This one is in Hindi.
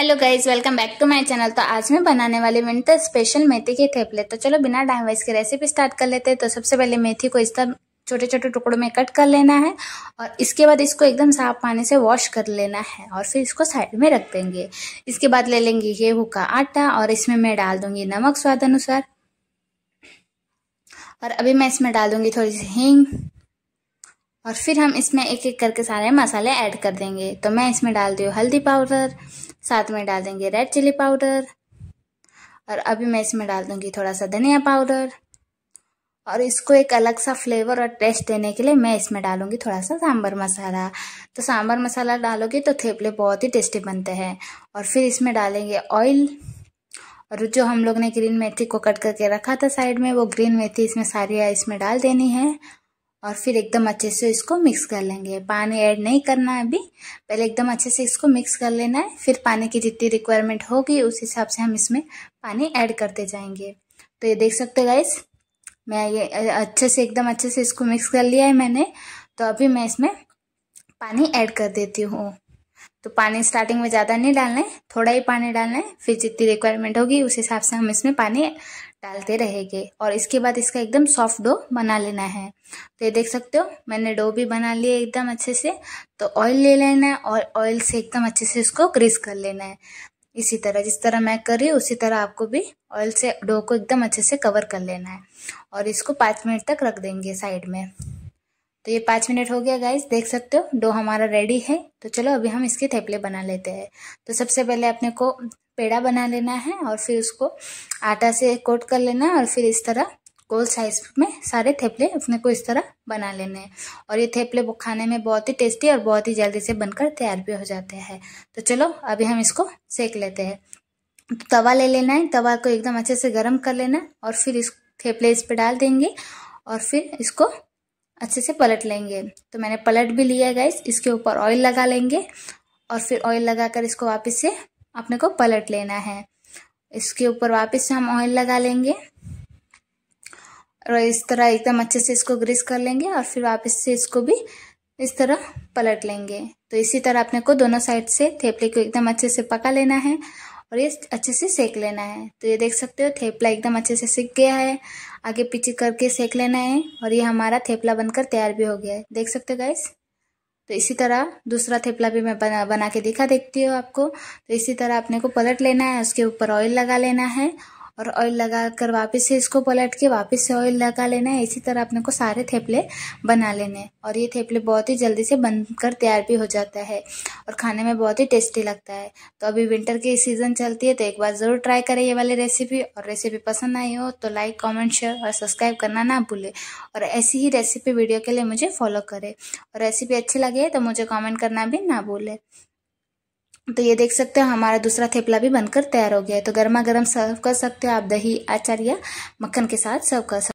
hello guys welcome back to my channel तो आज मैं बनाने वाली विंटर स्पेशल मेथी के थेपले तो चलो बिना टाइम वेस्ट की रेसिपी स्टार्ट कर लेते हैं तो सबसे पहले मेथी को इस तरह छोटे छोटे टुकड़ों में कट कर लेना है और इसके बाद इसको एकदम साफ पानी से वॉश कर लेना है और फिर इसको साइड में रख देंगे इसके बाद ले लेंगे गेहूँ का आटा और इसमें मैं डाल दूंगी नमक स्वाद अनुसार और अभी मैं इसमें डाल दूंगी थोड़ी सी हींग और फिर हम इसमें एक एक करके सारे मसाले ऐड कर देंगे तो मैं इसमें डाल दी हल्दी पाउडर साथ में डाल देंगे रेड चिली पाउडर और अभी मैं इसमें डाल दूंगी थोड़ा सा धनिया पाउडर और इसको एक अलग सा फ्लेवर और टेस्ट देने के लिए मैं इसमें डालूंगी थोड़ा सा सांभर मसाला तो सांभर मसाला डालोगे तो थेपले बहुत ही टेस्टी बनते हैं और फिर इसमें डालेंगे ऑयल और जो हम लोग ने ग्रीन मेथी को कट करके रखा था साइड में वो ग्रीन मेथी इसमें सारी इसमें डाल देनी है और फिर एकदम अच्छे से इसको मिक्स कर लेंगे पानी ऐड नहीं करना है अभी पहले एकदम अच्छे से इसको मिक्स कर लेना है फिर पानी की जितनी रिक्वायरमेंट होगी उस हिसाब से हम इसमें पानी ऐड करते जाएंगे तो ये देख सकते गाइस मैं ये अच्छे से एकदम अच्छे से इसको मिक्स कर लिया है मैंने तो अभी मैं इसमें पानी ऐड कर देती हूँ तो पानी स्टार्टिंग में ज़्यादा नहीं डालना है थोड़ा ही पानी डालना है फिर जितनी रिक्वायरमेंट होगी उस हिसाब से हम इसमें पानी डालते रहेंगे और इसके बाद इसका एकदम सॉफ्ट डो बना लेना है तो ये देख सकते हो मैंने डो भी बना लिया एकदम अच्छे से तो ऑयल ले लेना है और ऑयल से एकदम अच्छे से इसको ग्रीस कर लेना है इसी तरह जिस तरह मैं कर रही हूँ उसी तरह आपको भी ऑयल से डो को एकदम अच्छे से कवर कर लेना है और इसको पाँच मिनट तक रख देंगे साइड में तो ये पाँच मिनट हो गया गाइस देख सकते हो डो हमारा रेडी है तो चलो अभी हम इसके थेपले बना लेते हैं तो सबसे पहले अपने को पेड़ा बना लेना है और फिर उसको आटा से कोट कर लेना और फिर इस तरह गोल साइज में सारे थेपले अपने को इस तरह बना लेने हैं और ये थेपले खाने में बहुत ही टेस्टी और बहुत ही जल्दी से बनकर तैयार भी हो जाते हैं तो चलो अभी हम इसको सेक लेते हैं तो तवा ले लेना है तवा को एकदम अच्छे से गर्म कर लेना और फिर इस थेपले इस पर डाल देंगे और फिर इसको अच्छे से पलट लेंगे तो मैंने पलट भी लिया गैस इसके ऊपर ऑयल लगा लेंगे और फिर ऑयल लगाकर इसको वापस से अपने को पलट लेना है इसके ऊपर वापस से हम ऑयल लगा लेंगे और इस तरह एकदम अच्छे से इसको ग्रीस कर लेंगे और फिर वापस से इसको भी इस तरह पलट लेंगे तो इसी तरह अपने को दोनों साइड से थेपले को एकदम अच्छे से पका लेना है और ये अच्छे से सेक लेना है तो ये देख सकते हो थेपला एकदम अच्छे से सीख गया है आगे पीछे करके सेक लेना है और ये हमारा थेपला बनकर तैयार भी हो गया है देख सकते हो गाइस तो इसी तरह दूसरा थेपला भी मैं बना बना के दिखा देखती हूँ आपको तो इसी तरह अपने को पलट लेना है उसके ऊपर ऑयल लगा लेना है और ऑयल लगा कर वापस से इसको पलट के वापस से ऑयल लगा लेना है इसी तरह अपने को सारे थेपले बना लेने और ये थेपले बहुत ही जल्दी से बनकर तैयार भी हो जाता है और खाने में बहुत ही टेस्टी लगता है तो अभी विंटर की सीज़न चलती है तो एक बार ज़रूर ट्राई करें ये वाली रेसिपी और रेसिपी पसंद आई हो तो लाइक कॉमेंट शेयर और सब्सक्राइब करना ना भूलें और ऐसी ही रेसिपी वीडियो के लिए मुझे फॉलो करें और रेसिपी अच्छी लगे तो मुझे कॉमेंट करना भी ना भूलें तो ये देख सकते हो हमारा दूसरा थेपला भी बनकर तैयार हो गया है तो गर्मा गर्म सर्व कर सकते हो आप दही अचार या मक्खन के साथ सर्व कर सकते